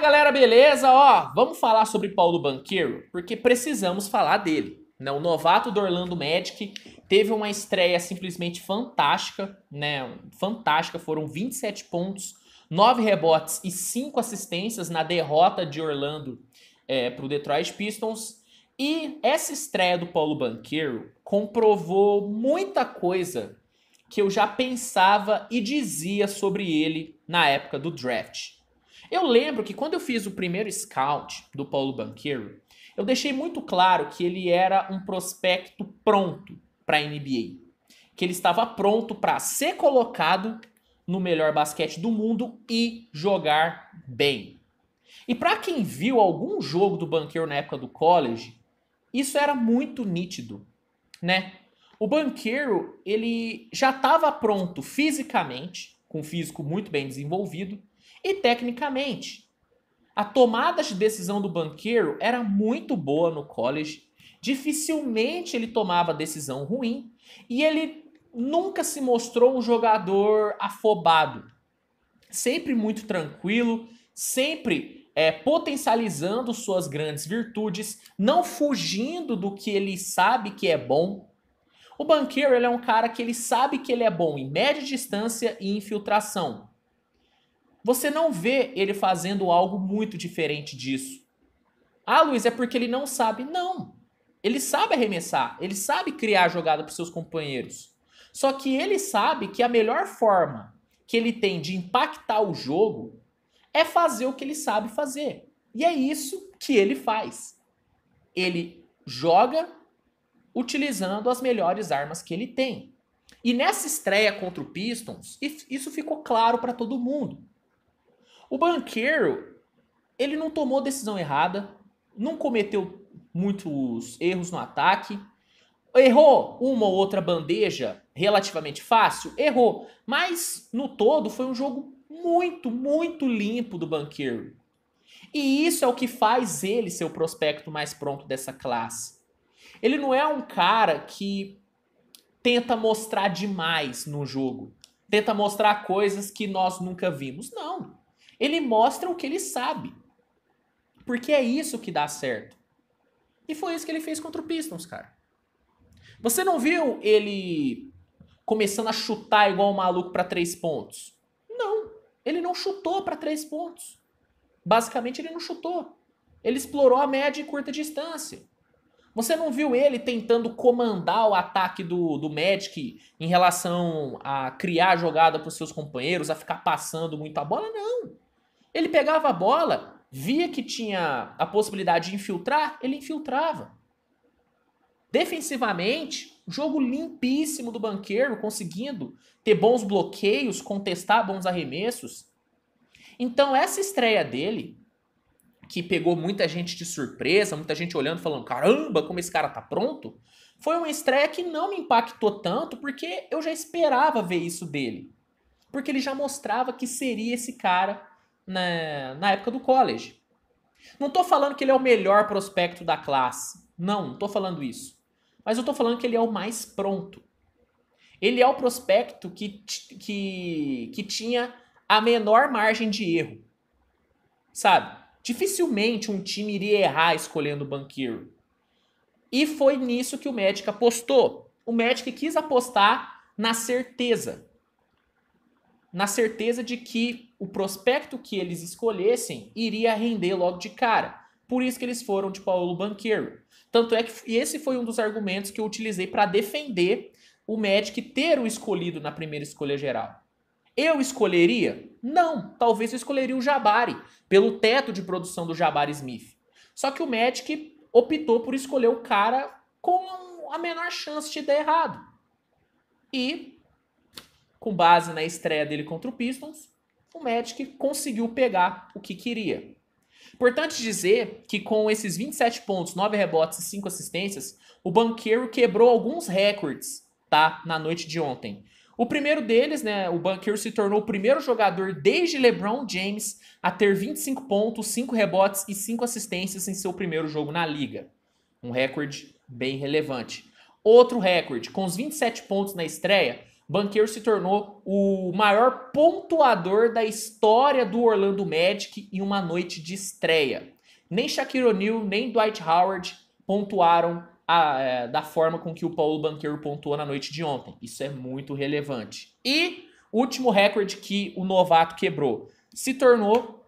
galera, beleza? Ó, vamos falar sobre Paulo Banqueiro, porque precisamos falar dele. Né? O novato do Orlando Magic teve uma estreia simplesmente fantástica, né? Fantástica, foram 27 pontos, 9 rebotes e 5 assistências na derrota de Orlando é, para o Detroit Pistons. E essa estreia do Paulo Banqueiro comprovou muita coisa que eu já pensava e dizia sobre ele na época do draft. Eu lembro que quando eu fiz o primeiro scout do Paulo Banqueiro, eu deixei muito claro que ele era um prospecto pronto para a NBA, que ele estava pronto para ser colocado no melhor basquete do mundo e jogar bem. E para quem viu algum jogo do Banqueiro na época do college, isso era muito nítido, né? O Banqueiro, ele já estava pronto fisicamente, com físico muito bem desenvolvido, e tecnicamente, a tomada de decisão do banqueiro era muito boa no college, dificilmente ele tomava decisão ruim e ele nunca se mostrou um jogador afobado. Sempre muito tranquilo, sempre é, potencializando suas grandes virtudes, não fugindo do que ele sabe que é bom. O banqueiro é um cara que ele sabe que ele é bom em média distância e infiltração você não vê ele fazendo algo muito diferente disso. Ah, Luiz, é porque ele não sabe. Não. Ele sabe arremessar, ele sabe criar jogada para seus companheiros. Só que ele sabe que a melhor forma que ele tem de impactar o jogo é fazer o que ele sabe fazer. E é isso que ele faz. Ele joga utilizando as melhores armas que ele tem. E nessa estreia contra o Pistons, isso ficou claro para todo mundo. O banqueiro, ele não tomou decisão errada, não cometeu muitos erros no ataque. Errou uma ou outra bandeja relativamente fácil? Errou. Mas, no todo, foi um jogo muito, muito limpo do banqueiro. E isso é o que faz ele ser o prospecto mais pronto dessa classe. Ele não é um cara que tenta mostrar demais no jogo, tenta mostrar coisas que nós nunca vimos. Não. Ele mostra o que ele sabe. Porque é isso que dá certo. E foi isso que ele fez contra o Pistons, cara. Você não viu ele começando a chutar igual um maluco para três pontos? Não. Ele não chutou para três pontos. Basicamente, ele não chutou. Ele explorou a média e curta distância. Você não viu ele tentando comandar o ataque do, do Magic em relação a criar jogada para os seus companheiros, a ficar passando muito a bola? Não. Ele pegava a bola, via que tinha a possibilidade de infiltrar, ele infiltrava. Defensivamente, jogo limpíssimo do banqueiro, conseguindo ter bons bloqueios, contestar bons arremessos. Então, essa estreia dele, que pegou muita gente de surpresa, muita gente olhando falando: caramba, como esse cara tá pronto. Foi uma estreia que não me impactou tanto, porque eu já esperava ver isso dele. Porque ele já mostrava que seria esse cara na, na época do college. Não estou falando que ele é o melhor prospecto da classe. Não, não estou falando isso. Mas eu estou falando que ele é o mais pronto. Ele é o prospecto que, que, que tinha a menor margem de erro. Sabe? Dificilmente um time iria errar escolhendo o banqueiro. E foi nisso que o Magic apostou. O Magic quis apostar na certeza. Na certeza de que o prospecto que eles escolhessem iria render logo de cara. Por isso que eles foram de Paulo Banqueiro. Tanto é que esse foi um dos argumentos que eu utilizei para defender o Magic ter o escolhido na primeira escolha geral. Eu escolheria? Não, talvez eu escolheria o Jabari, pelo teto de produção do Jabari Smith. Só que o Magic optou por escolher o cara com a menor chance de dar errado. E, com base na estreia dele contra o Pistons, o Magic conseguiu pegar o que queria. Importante dizer que com esses 27 pontos, 9 rebotes e 5 assistências, o banqueiro quebrou alguns recordes, tá, na noite de ontem. O primeiro deles, né, o banqueiro se tornou o primeiro jogador desde LeBron James a ter 25 pontos, 5 rebotes e 5 assistências em seu primeiro jogo na liga. Um recorde bem relevante. Outro recorde, com os 27 pontos na estreia, Banqueiro se tornou o maior pontuador da história do Orlando Magic em uma noite de estreia. Nem Shaquille O'Neal, nem Dwight Howard pontuaram a, é, da forma com que o Paulo Banqueiro pontuou na noite de ontem. Isso é muito relevante. E último recorde que o novato quebrou. Se tornou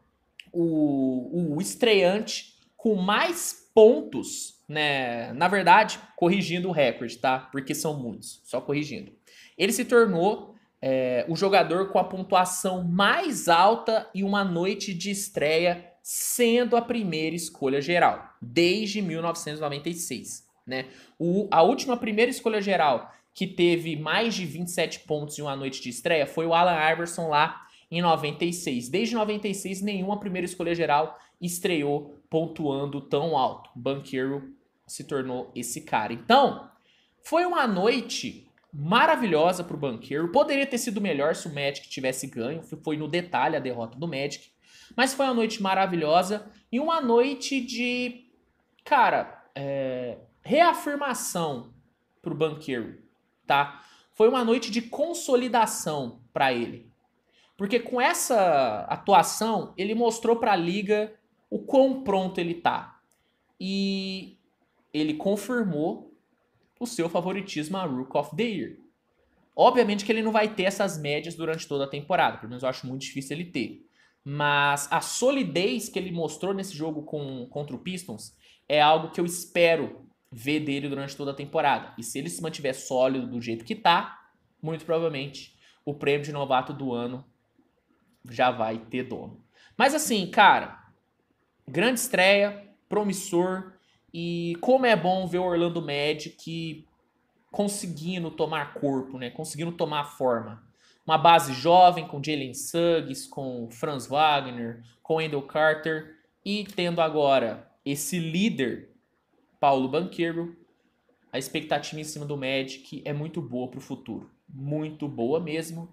o, o estreante com mais pontos né, na verdade, corrigindo o recorde, tá? Porque são muitos, só corrigindo. Ele se tornou é, o jogador com a pontuação mais alta e uma noite de estreia, sendo a primeira escolha geral, desde 1996. Né? O, a última primeira escolha geral que teve mais de 27 pontos em uma noite de estreia foi o Alan Iverson lá em 96. Desde 96, nenhuma primeira escolha geral estreou pontuando tão alto. Banqueiro se tornou esse cara. Então, foi uma noite maravilhosa para o banqueiro. Poderia ter sido melhor se o Magic tivesse ganho. Foi no detalhe a derrota do Magic. Mas foi uma noite maravilhosa e uma noite de, cara, é, reafirmação para o banqueiro, tá? Foi uma noite de consolidação para ele. Porque com essa atuação, ele mostrou para a liga o quão pronto ele tá. E ele confirmou o seu favoritismo a Rook of the Year. Obviamente que ele não vai ter essas médias durante toda a temporada, pelo menos eu acho muito difícil ele ter. Mas a solidez que ele mostrou nesse jogo com, contra o Pistons é algo que eu espero ver dele durante toda a temporada. E se ele se mantiver sólido do jeito que tá, muito provavelmente o prêmio de novato do ano já vai ter dono. Mas assim, cara, grande estreia, promissor, e como é bom ver o Orlando Magic conseguindo tomar corpo, né? Conseguindo tomar forma. Uma base jovem com Jalen Suggs, com Franz Wagner, com Endel Carter e tendo agora esse líder, Paulo Banqueiro, a expectativa em cima do Magic é muito boa para o futuro. Muito boa mesmo.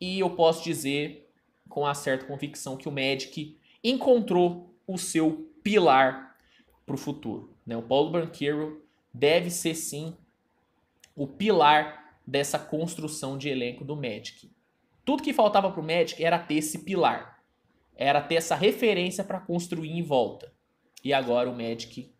E eu posso dizer com a certa convicção que o Magic encontrou o seu pilar para o futuro. Né? O Paulo Banqueiro deve ser sim o pilar dessa construção de elenco do Magic. Tudo que faltava para o Magic era ter esse pilar, era ter essa referência para construir em volta. E agora o Magic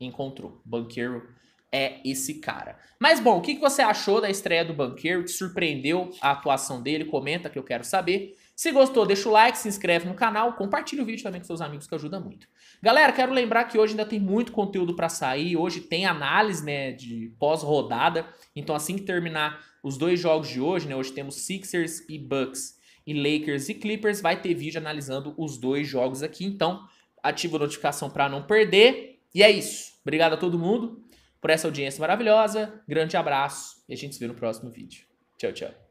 encontrou. Banqueiro é esse cara. Mas bom, o que você achou da estreia do Banqueiro? Te surpreendeu a atuação dele? Comenta que eu quero saber. Se gostou, deixa o like, se inscreve no canal, compartilha o vídeo também com seus amigos que ajuda muito. Galera, quero lembrar que hoje ainda tem muito conteúdo para sair. Hoje tem análise, né, de pós-rodada. Então assim que terminar os dois jogos de hoje, né, hoje temos Sixers e Bucks e Lakers e Clippers, vai ter vídeo analisando os dois jogos aqui. Então, ativa a notificação para não perder. E é isso. Obrigado a todo mundo por essa audiência maravilhosa. Grande abraço e a gente se vê no próximo vídeo. Tchau, tchau.